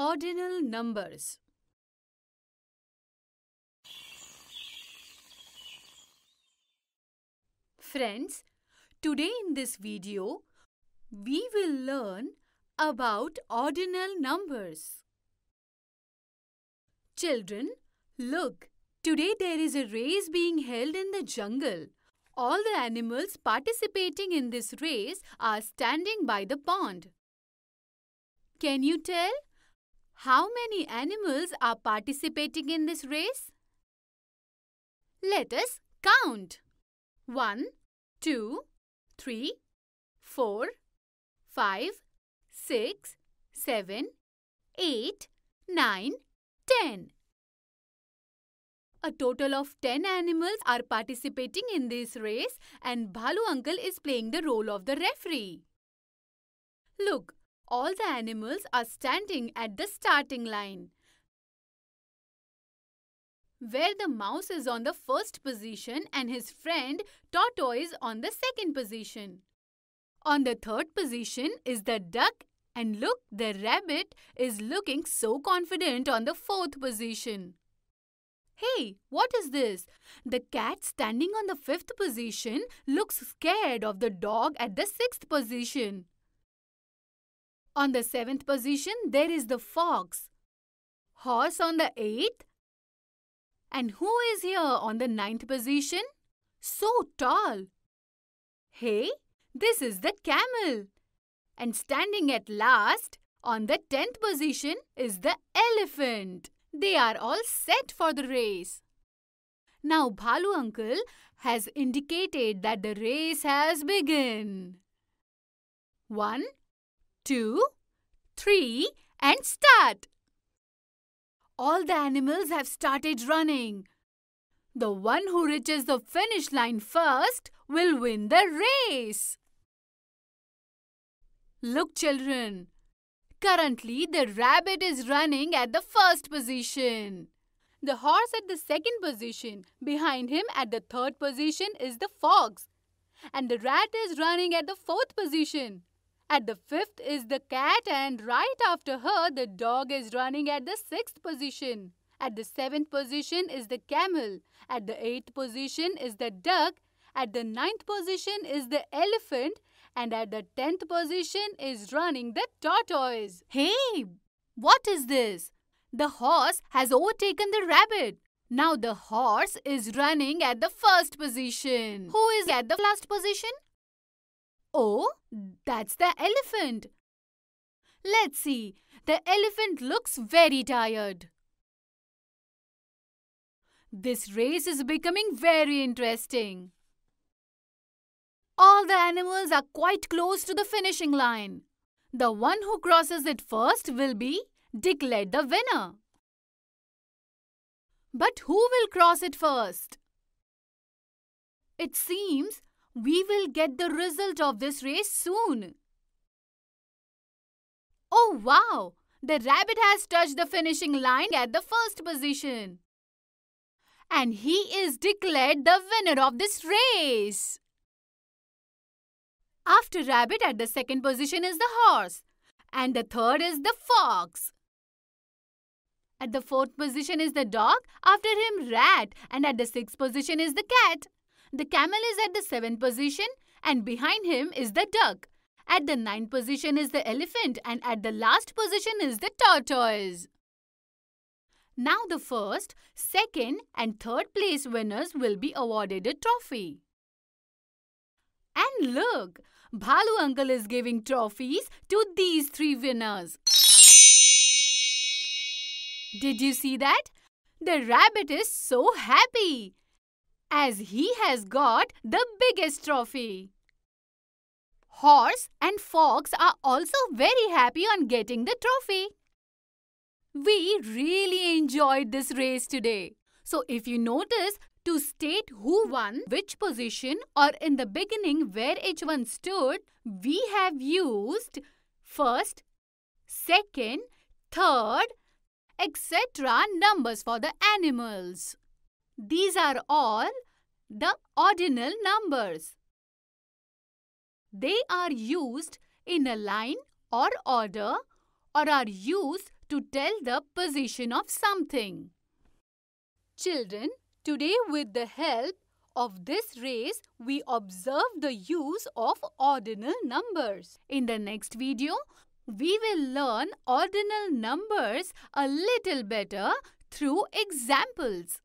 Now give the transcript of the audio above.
Ordinal numbers Friends, today in this video, we will learn about ordinal numbers. Children, look, today there is a race being held in the jungle. All the animals participating in this race are standing by the pond. Can you tell how many animals are participating in this race? Let us count. One, two, three, four, five, six, seven, eight, nine, ten. A total of 10 animals are participating in this race and Bhalu uncle is playing the role of the referee. Look, all the animals are standing at the starting line. Where the mouse is on the first position and his friend Toto is on the second position. On the third position is the duck and look, the rabbit is looking so confident on the fourth position. Hey, what is this? The cat standing on the fifth position looks scared of the dog at the sixth position. On the seventh position, there is the fox. Horse on the eighth. And who is here on the ninth position? So tall. Hey, this is the camel. And standing at last, on the tenth position, is the elephant. They are all set for the race. Now, Bhalu uncle has indicated that the race has begun. 1 two, three, and start. All the animals have started running. The one who reaches the finish line first will win the race. Look, children. Currently, the rabbit is running at the first position. The horse at the second position. Behind him at the third position is the fox. And the rat is running at the fourth position. At the fifth is the cat, and right after her, the dog is running at the sixth position. At the seventh position is the camel. At the eighth position is the duck. At the ninth position is the elephant. And at the tenth position is running the tortoise. Hey, what is this? The horse has overtaken the rabbit. Now the horse is running at the first position. Who is at the last position? Oh, that's the elephant. Let's see. The elephant looks very tired. This race is becoming very interesting. All the animals are quite close to the finishing line. The one who crosses it first will be declared the winner. But who will cross it first? It seems we will get the result of this race soon. Oh wow! The rabbit has touched the finishing line at the first position. And he is declared the winner of this race. After rabbit at the second position is the horse. And the third is the fox. At the fourth position is the dog, after him rat and at the sixth position is the cat. The camel is at the 7th position and behind him is the duck. At the 9th position is the elephant and at the last position is the tortoise. Now the first, second and third place winners will be awarded a trophy. And look, Bhalu uncle is giving trophies to these three winners. Did you see that? The rabbit is so happy as he has got the biggest trophy. Horse and fox are also very happy on getting the trophy. We really enjoyed this race today. So if you notice, to state who won which position or in the beginning where each one stood, we have used first, second, third, etc. numbers for the animals. These are all the ordinal numbers. They are used in a line or order or are used to tell the position of something. Children, today with the help of this race, we observe the use of ordinal numbers. In the next video, we will learn ordinal numbers a little better through examples.